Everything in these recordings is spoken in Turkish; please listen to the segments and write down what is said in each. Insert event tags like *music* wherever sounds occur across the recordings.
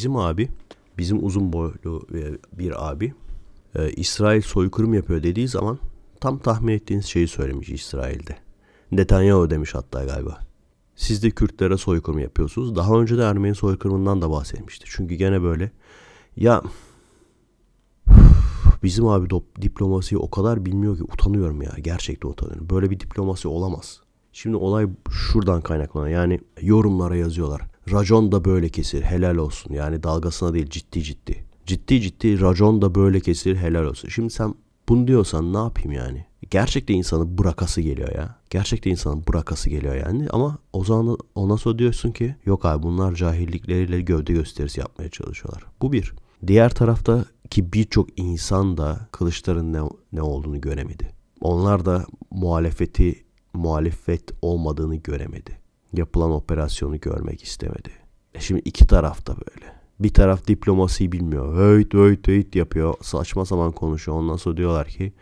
bizim abi, bizim uzun boylu e, bir abi e, İsrail soykırım yapıyor dediği zaman tam tahmin ettiğiniz şeyi söylemiş İsrail'de. Netanyahu demiş hatta galiba. Siz de Kürtlere soykırım yapıyorsunuz. Daha önce de Ermeni soykırımından da bahsetmişti. Çünkü gene böyle ya bizim abi diplomasiyi o kadar bilmiyor ki utanıyorum ya. Gerçekten utanıyorum. Böyle bir diplomasi olamaz. Şimdi olay şuradan kaynaklanıyor. Yani yorumlara yazıyorlar. Racon da böyle kesir helal olsun. Yani dalgasına değil ciddi ciddi. Ciddi ciddi racon da böyle kesir helal olsun. Şimdi sen bunu diyorsan ne yapayım yani? Gerçekte insanın bırakası geliyor ya. gerçekten insanın bırakası geliyor yani. Ama o zaman ondan sonra diyorsun ki yok abi bunlar cahillikleriyle gövde gösterisi yapmaya çalışıyorlar. Bu bir. Diğer tarafta ki birçok insan da kılıçların ne, ne olduğunu göremedi. Onlar da muhalefeti muhalefet olmadığını göremedi yapılan operasyonu görmek istemedi. E şimdi iki taraf da böyle. Bir taraf diplomasiyi bilmiyor. Höyt höyt höyt yapıyor. Saçma zaman konuşuyor. Ondan sonra diyorlar ki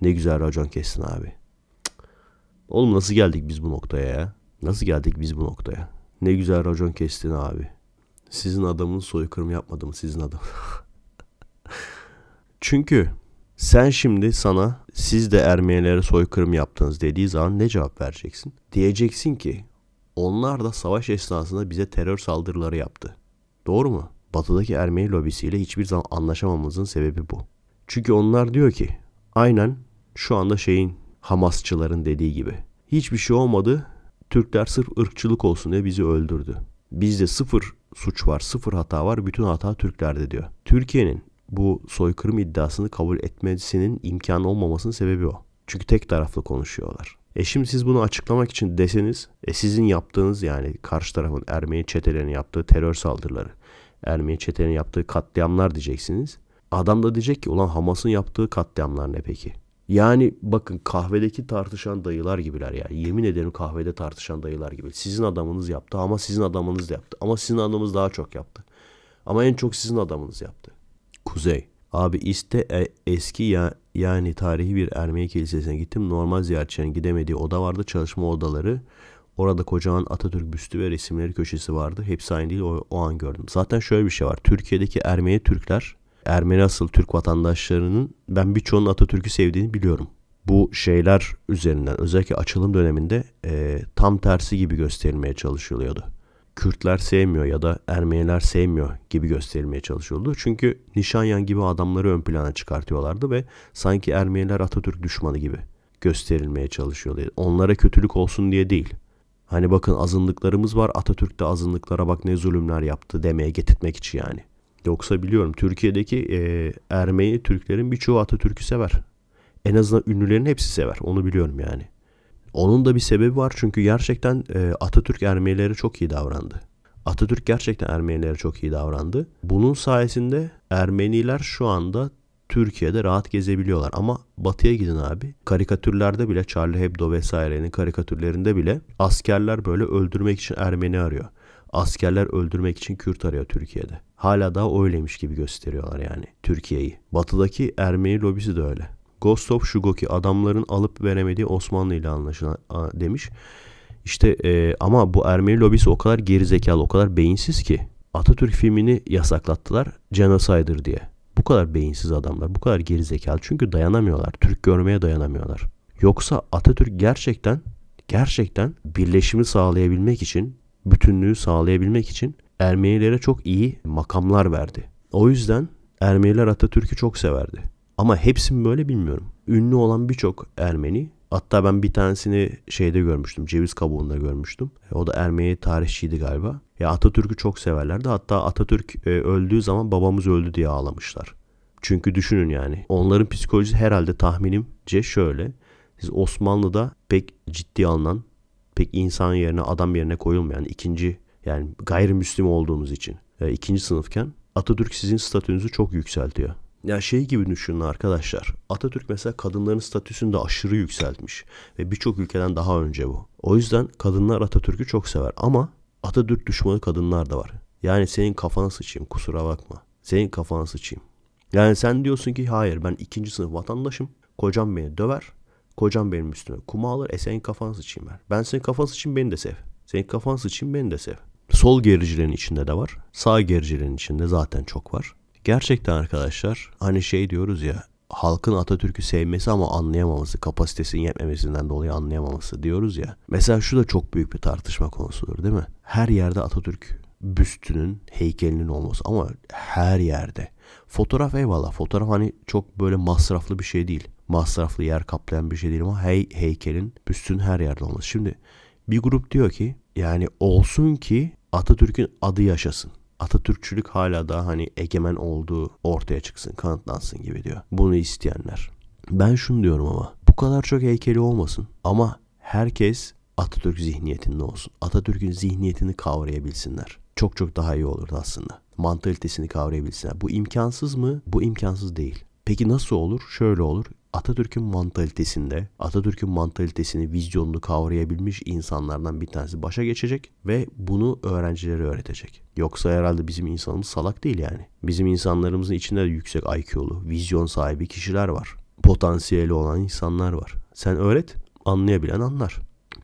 ne güzel racon kessin abi. Cık. Oğlum nasıl geldik biz bu noktaya ya? Nasıl geldik biz bu noktaya? Ne güzel racon kestin abi. Sizin adamın soykırım yapmadı mı sizin adam? *laughs* Çünkü sen şimdi sana siz de Ermenilere soykırım yaptınız dediği zaman ne cevap vereceksin? Diyeceksin ki onlar da savaş esnasında bize terör saldırıları yaptı. Doğru mu? Batı'daki Ermeni lobisiyle hiçbir zaman anlaşamamızın sebebi bu. Çünkü onlar diyor ki aynen şu anda şeyin Hamasçıların dediği gibi. Hiçbir şey olmadı. Türkler sırf ırkçılık olsun diye bizi öldürdü. Bizde sıfır suç var, sıfır hata var. Bütün hata Türklerde diyor. Türkiye'nin bu soykırım iddiasını kabul etmesinin imkanı olmamasının sebebi o. Çünkü tek taraflı konuşuyorlar. E şimdi siz bunu açıklamak için deseniz e sizin yaptığınız yani karşı tarafın Ermeni çetelerinin yaptığı terör saldırıları, Ermeni çetenin yaptığı katliamlar diyeceksiniz. Adam da diyecek ki ulan Hamas'ın yaptığı katliamlar ne peki? Yani bakın kahvedeki tartışan dayılar gibiler ya. Yemin ederim kahvede tartışan dayılar gibi. Sizin adamınız yaptı ama sizin adamınız da yaptı. Ama sizin adamınız daha çok yaptı. Ama en çok sizin adamınız yaptı. Kuzey. Abi iste e, eski ya yani tarihi bir Ermeni kilisesine gittim. Normal ziyaretçilerin gidemediği oda vardı. Çalışma odaları. Orada kocaman Atatürk büstü ve resimleri köşesi vardı. Hepsi aynı değil o, o an gördüm. Zaten şöyle bir şey var. Türkiye'deki Ermeni Türkler, Ermeni asıl Türk vatandaşlarının ben birçoğunun Atatürk'ü sevdiğini biliyorum. Bu şeyler üzerinden özellikle açılım döneminde e, tam tersi gibi gösterilmeye çalışılıyordu. Kürtler sevmiyor ya da Ermeniler sevmiyor gibi gösterilmeye çalışıyordu. Çünkü Nişanyan gibi adamları ön plana çıkartıyorlardı ve sanki Ermeniler Atatürk düşmanı gibi gösterilmeye çalışıyordu. Onlara kötülük olsun diye değil. Hani bakın azınlıklarımız var Atatürk de azınlıklara bak ne zulümler yaptı demeye getirtmek için yani. Yoksa biliyorum Türkiye'deki e, Ermeni Türklerin birçoğu Atatürk'ü sever. En azından ünlülerin hepsi sever onu biliyorum yani. Onun da bir sebebi var çünkü gerçekten e, Atatürk Ermenilere çok iyi davrandı. Atatürk gerçekten Ermenilere çok iyi davrandı. Bunun sayesinde Ermeniler şu anda Türkiye'de rahat gezebiliyorlar. Ama batıya gidin abi. Karikatürlerde bile Charlie Hebdo vesairenin karikatürlerinde bile askerler böyle öldürmek için Ermeni arıyor. Askerler öldürmek için Kürt arıyor Türkiye'de. Hala daha öyleymiş gibi gösteriyorlar yani Türkiye'yi. Batıdaki Ermeni lobisi de öyle. Ghost of Shugoki adamların alıp veremediği Osmanlı ile anlaşılan demiş. İşte e, ama bu Ermeni lobisi o kadar gerizekalı, o kadar beyinsiz ki Atatürk filmini yasaklattılar Genocider diye. Bu kadar beyinsiz adamlar, bu kadar gerizekalı. Çünkü dayanamıyorlar. Türk görmeye dayanamıyorlar. Yoksa Atatürk gerçekten gerçekten birleşimi sağlayabilmek için, bütünlüğü sağlayabilmek için Ermenilere çok iyi makamlar verdi. O yüzden Ermeniler Atatürk'ü çok severdi. Ama hepsi mi böyle bilmiyorum. Ünlü olan birçok Ermeni Hatta ben bir tanesini şeyde görmüştüm. Ceviz kabuğunda görmüştüm. E, o da Ermeni tarihçiydi galiba. Ya Atatürk'ü çok severlerdi. Hatta Atatürk e, öldüğü zaman babamız öldü diye ağlamışlar. Çünkü düşünün yani. Onların psikolojisi herhalde tahminimce şöyle. Siz Osmanlı'da pek ciddi alınan, pek insan yerine, adam yerine koyulmayan ikinci yani gayrimüslim olduğunuz için e, ikinci sınıfken Atatürk sizin statünüzü çok yükseltiyor. Ya şey gibi düşünün arkadaşlar. Atatürk mesela kadınların statüsünü de aşırı yükseltmiş. Ve birçok ülkeden daha önce bu. O yüzden kadınlar Atatürk'ü çok sever. Ama Atatürk düşmanı kadınlar da var. Yani senin kafana sıçayım kusura bakma. Senin kafana sıçayım. Yani sen diyorsun ki hayır ben ikinci sınıf vatandaşım. Kocam beni döver. Kocam benim üstüme kuma alır. E senin kafana sıçayım ben. Ben senin kafana sıçayım beni de sev. Senin kafana sıçayım beni de sev. Sol gericilerin içinde de var. Sağ gericilerin içinde zaten çok var. Gerçekten arkadaşlar hani şey diyoruz ya halkın Atatürk'ü sevmesi ama anlayamaması, kapasitesinin yetmemesinden dolayı anlayamaması diyoruz ya. Mesela şu da çok büyük bir tartışma konusudur değil mi? Her yerde Atatürk büstünün, heykelinin olması ama her yerde. Fotoğraf eyvallah. Fotoğraf hani çok böyle masraflı bir şey değil. Masraflı yer kaplayan bir şey değil ama hey, heykelin büstün her yerde olması. Şimdi bir grup diyor ki yani olsun ki Atatürk'ün adı yaşasın. Atatürkçülük hala daha hani egemen olduğu ortaya çıksın, kanıtlansın gibi diyor. Bunu isteyenler. Ben şunu diyorum ama bu kadar çok heykeli olmasın ama herkes Atatürk zihniyetinde olsun. Atatürk'ün zihniyetini kavrayabilsinler. Çok çok daha iyi olurdu aslında. Mantalitesini kavrayabilsinler. Bu imkansız mı? Bu imkansız değil. Peki nasıl olur? Şöyle olur. Atatürk'ün mantalitesinde, Atatürk'ün mantalitesini, vizyonunu kavrayabilmiş insanlardan bir tanesi başa geçecek ve bunu öğrencilere öğretecek. Yoksa herhalde bizim insanımız salak değil yani. Bizim insanlarımızın içinde de yüksek IQ'lu, vizyon sahibi kişiler var. Potansiyeli olan insanlar var. Sen öğret, anlayabilen anlar.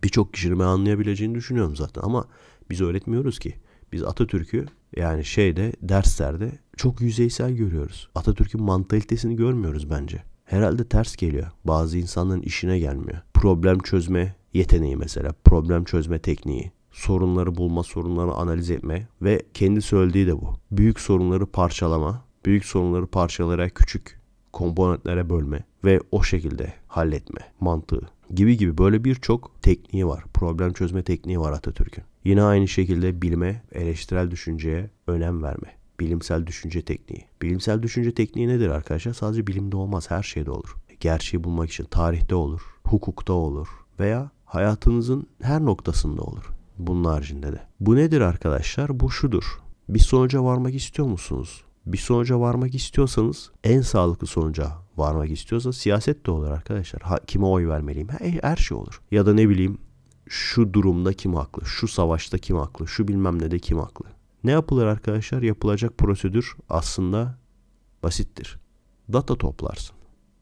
Birçok kişinin ben anlayabileceğini düşünüyorum zaten ama biz öğretmiyoruz ki. Biz Atatürk'ü yani şeyde derslerde çok yüzeysel görüyoruz. Atatürk'ün mantalitesini görmüyoruz bence herhalde ters geliyor. Bazı insanların işine gelmiyor. Problem çözme yeteneği mesela, problem çözme tekniği, sorunları bulma, sorunları analiz etme ve kendi söylediği de bu. Büyük sorunları parçalama, büyük sorunları parçalara küçük komponentlere bölme ve o şekilde halletme mantığı gibi gibi böyle birçok tekniği var. Problem çözme tekniği var Atatürk'ün. Yine aynı şekilde bilme, eleştirel düşünceye önem verme. Bilimsel düşünce tekniği. Bilimsel düşünce tekniği nedir arkadaşlar? Sadece bilimde olmaz, her şeyde olur. Gerçeği bulmak için tarihte olur, hukukta olur veya hayatınızın her noktasında olur. Bunun haricinde de. Bu nedir arkadaşlar? Bu şudur. Bir sonuca varmak istiyor musunuz? Bir sonuca varmak istiyorsanız, en sağlıklı sonuca varmak istiyorsa siyaset de olur arkadaşlar. Ha, kime oy vermeliyim? Her, her şey olur. Ya da ne bileyim şu durumda kim haklı, şu savaşta kim haklı, şu bilmem ne de kim haklı. Ne yapılır arkadaşlar? Yapılacak prosedür aslında basittir. Data toplarsın.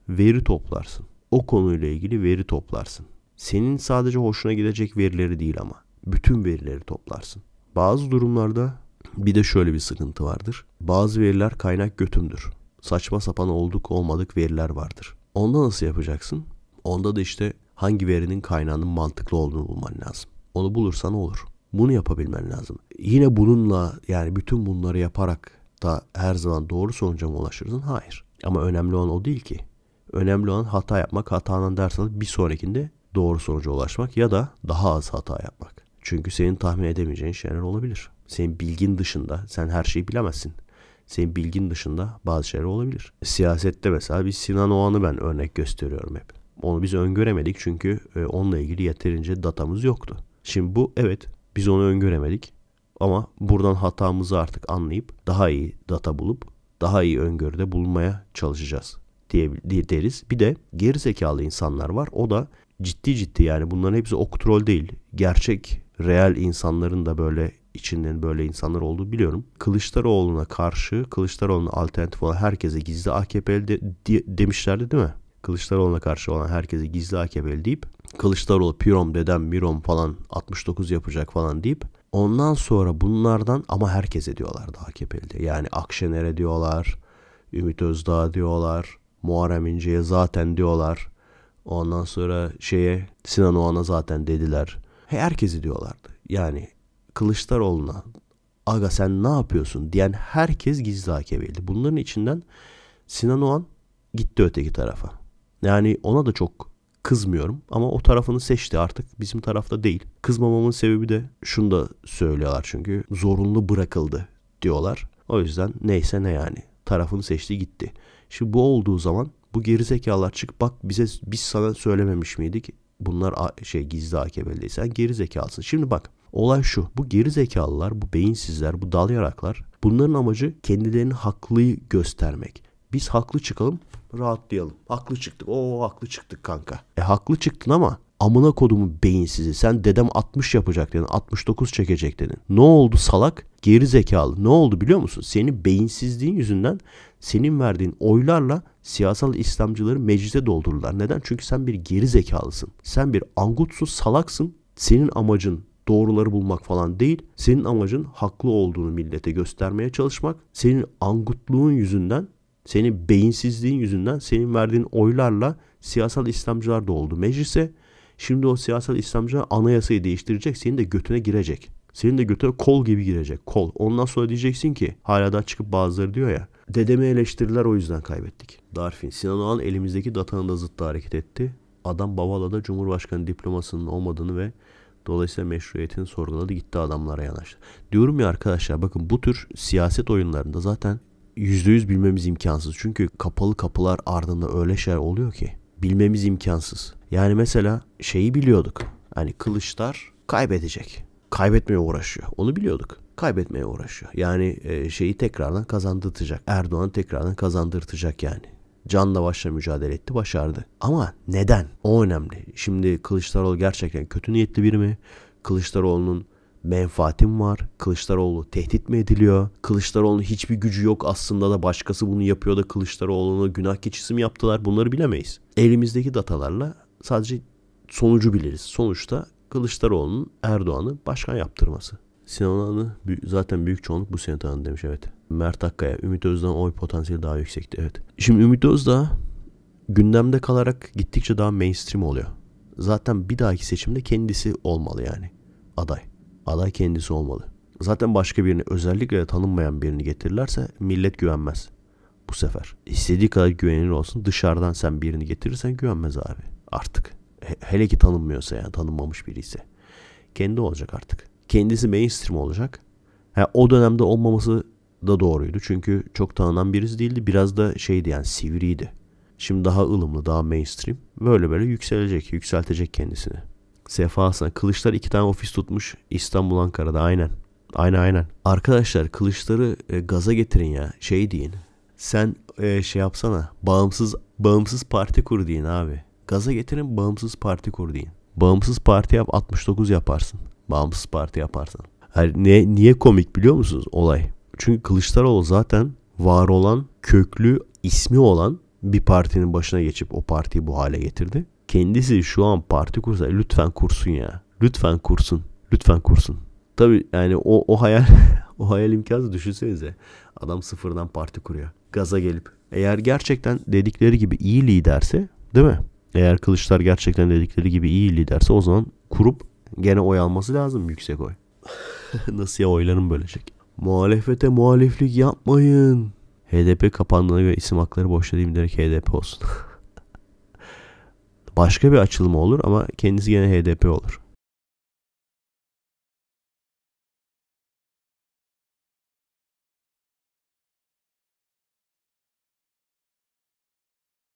Veri toplarsın. O konuyla ilgili veri toplarsın. Senin sadece hoşuna gidecek verileri değil ama bütün verileri toplarsın. Bazı durumlarda bir de şöyle bir sıkıntı vardır. Bazı veriler kaynak götümdür. Saçma sapan olduk olmadık veriler vardır. Onda nasıl yapacaksın? Onda da işte hangi verinin kaynağının mantıklı olduğunu bulman lazım. Onu bulursan olur. Bunu yapabilmen lazım. Yine bununla yani bütün bunları yaparak da her zaman doğru sonuca mı ulaşırsın? Hayır. Ama önemli olan o değil ki. Önemli olan hata yapmak. Hatanın alıp bir sonrakinde doğru sonuca ulaşmak ya da daha az hata yapmak. Çünkü senin tahmin edemeyeceğin şeyler olabilir. Senin bilgin dışında sen her şeyi bilemezsin. Senin bilgin dışında bazı şeyler olabilir. Siyasette mesela bir Sinan Oğan'ı ben örnek gösteriyorum hep. Onu biz öngöremedik çünkü e, onunla ilgili yeterince datamız yoktu. Şimdi bu evet biz onu öngöremedik. Ama buradan hatamızı artık anlayıp daha iyi data bulup daha iyi öngörüde bulunmaya çalışacağız diye, diye deriz. Bir de geri zekalı insanlar var. O da ciddi ciddi yani bunların hepsi oktrol değil. Gerçek, real insanların da böyle içinden böyle insanlar olduğu biliyorum. Kılıçdaroğlu'na karşı, Kılıçdaroğlu'na alternatif olan herkese gizli AKP'li de, de, demişlerdi değil mi? Kılıçdaroğlu'na karşı olan herkesi gizli AKP'li deyip Kılıçdaroğlu pirom dedem mirom falan 69 yapacak falan deyip ondan sonra bunlardan ama herkese diyorlardı AKP'li diye. Yani Akşener'e diyorlar, Ümit Özdağ diyorlar, Muharrem İnce'ye zaten diyorlar. Ondan sonra şeye Sinan Oğan'a zaten dediler. He, herkesi diyorlardı. Yani Kılıçdaroğlu'na aga sen ne yapıyorsun diyen herkes gizli AKP'li. Bunların içinden Sinan Oğan gitti öteki tarafa. Yani ona da çok kızmıyorum ama o tarafını seçti artık bizim tarafta değil. Kızmamamın sebebi de şunu da söylüyorlar çünkü zorunlu bırakıldı diyorlar. O yüzden neyse ne yani tarafını seçti gitti. Şimdi bu olduğu zaman bu gerizekalar çık bak bize biz sana söylememiş miydik? Bunlar şey gizli AKP'li sen gerizekalısın. Şimdi bak olay şu bu gerizekalılar bu beyinsizler bu dal yaraklar bunların amacı kendilerini haklı göstermek. Biz haklı çıkalım rahatlayalım. Haklı çıktık. Oo haklı çıktık kanka. E haklı çıktın ama amına kodumu beyinsizi. Sen dedem 60 yapacak dedin. 69 çekecek dedin. Ne oldu salak? Geri zekalı. Ne oldu biliyor musun? Senin beyinsizliğin yüzünden senin verdiğin oylarla siyasal İslamcıları meclise doldurdular. Neden? Çünkü sen bir geri zekalısın. Sen bir angutsuz salaksın. Senin amacın doğruları bulmak falan değil. Senin amacın haklı olduğunu millete göstermeye çalışmak. Senin angutluğun yüzünden senin beyinsizliğin yüzünden senin verdiğin oylarla siyasal İslamcılar da oldu meclise. Şimdi o siyasal İslamcılar anayasayı değiştirecek. Senin de götüne girecek. Senin de götüne kol gibi girecek. Kol. Ondan sonra diyeceksin ki hala da çıkıp bazıları diyor ya. Dedemi eleştirdiler o yüzden kaybettik. Darfin. Sinan Oğan elimizdeki datanın da zıttı hareket etti. Adam da Cumhurbaşkanı diplomasının olmadığını ve Dolayısıyla meşruiyetini sorguladı gitti adamlara yanaştı. Diyorum ya arkadaşlar bakın bu tür siyaset oyunlarında zaten %100 bilmemiz imkansız. Çünkü kapalı kapılar ardında öyle şeyler oluyor ki bilmemiz imkansız. Yani mesela şeyi biliyorduk. Hani Kılıçlar kaybedecek. Kaybetmeye uğraşıyor. Onu biliyorduk. Kaybetmeye uğraşıyor. Yani e, şeyi tekrardan kazandırtacak. Erdoğan tekrardan kazandırtacak yani. Canla başla mücadele etti, başardı. Ama neden? O önemli. Şimdi Kılıçdaroğlu gerçekten kötü niyetli biri mi? Kılıçdaroğlu'nun menfaatim var. Kılıçdaroğlu tehdit mi ediliyor? Kılıçdaroğlu'nun hiçbir gücü yok aslında da başkası bunu yapıyor da Kılıçdaroğlu'na günah keçisi mi yaptılar? Bunları bilemeyiz. Elimizdeki datalarla sadece sonucu biliriz. Sonuçta Kılıçdaroğlu'nun Erdoğan'ı başkan yaptırması. Sinan Han'ı zaten büyük çoğunluk bu sene tanıdı demiş evet. Mert Akkaya, Ümit Özdağ'ın oy potansiyeli daha yüksekti evet. Şimdi Ümit Özdağ gündemde kalarak gittikçe daha mainstream oluyor. Zaten bir dahaki seçimde kendisi olmalı yani aday aday kendisi olmalı. Zaten başka birini özellikle tanınmayan birini getirirlerse millet güvenmez bu sefer. İstediği kadar güvenilir olsun dışarıdan sen birini getirirsen güvenmez abi artık. He, hele ki tanınmıyorsa yani tanınmamış biri ise. Kendi olacak artık. Kendisi mainstream olacak. Ha, o dönemde olmaması da doğruydu. Çünkü çok tanınan birisi değildi. Biraz da şeydi yani sivriydi. Şimdi daha ılımlı, daha mainstream. Böyle böyle yükselecek, yükseltecek kendisini sefasına. Kılıçlar iki tane ofis tutmuş İstanbul Ankara'da aynen. Aynen aynen. Arkadaşlar kılıçları e, gaza getirin ya. Şey deyin. Sen e, şey yapsana. Bağımsız bağımsız parti kur deyin abi. Gaza getirin bağımsız parti kur deyin. Bağımsız parti yap 69 yaparsın. Bağımsız parti yaparsın. Yani ne, niye komik biliyor musunuz olay? Çünkü Kılıçdaroğlu zaten var olan köklü ismi olan bir partinin başına geçip o partiyi bu hale getirdi kendisi şu an parti kursa lütfen kursun ya. Lütfen kursun. Lütfen kursun. Tabi yani o, o hayal *laughs* o hayal imkansız düşünsenize. Adam sıfırdan parti kuruyor. Gaza gelip. Eğer gerçekten dedikleri gibi iyi liderse değil mi? Eğer Kılıçlar gerçekten dedikleri gibi iyi liderse o zaman kurup gene oy alması lazım yüksek oy. *laughs* Nasıl ya oylarım bölecek. Şey? Muhalefete muhaliflik yapmayın. HDP kapandığına göre isim hakları boşlayayım direkt HDP olsun. *laughs* başka bir açılma olur ama kendisi gene HDP olur.